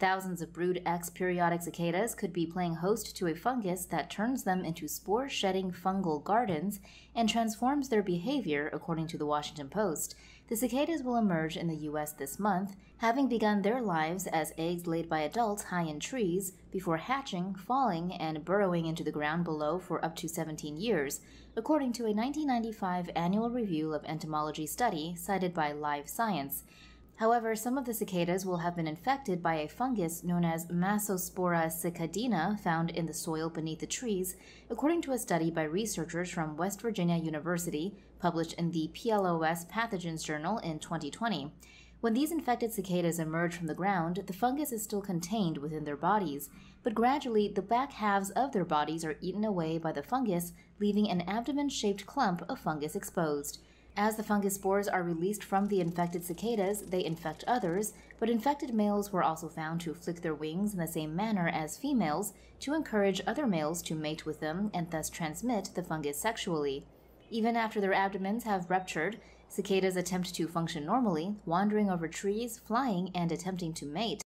Thousands of brood X periodic cicadas could be playing host to a fungus that turns them into spore shedding fungal gardens and transforms their behavior, according to the Washington Post. The cicadas will emerge in the U.S. this month, having begun their lives as eggs laid by adults high in trees before hatching, falling, and burrowing into the ground below for up to 17 years, according to a 1995 annual review of entomology study cited by Live Science. However, some of the cicadas will have been infected by a fungus known as Massospora cicadina found in the soil beneath the trees, according to a study by researchers from West Virginia University published in the PLOS Pathogens Journal in 2020. When these infected cicadas emerge from the ground, the fungus is still contained within their bodies, but gradually the back halves of their bodies are eaten away by the fungus, leaving an abdomen shaped clump of fungus exposed. As the fungus spores are released from the infected cicadas, they infect others, but infected males were also found to flick their wings in the same manner as females to encourage other males to mate with them and thus transmit the fungus sexually. Even after their abdomens have ruptured, cicadas attempt to function normally, wandering over trees, flying, and attempting to mate.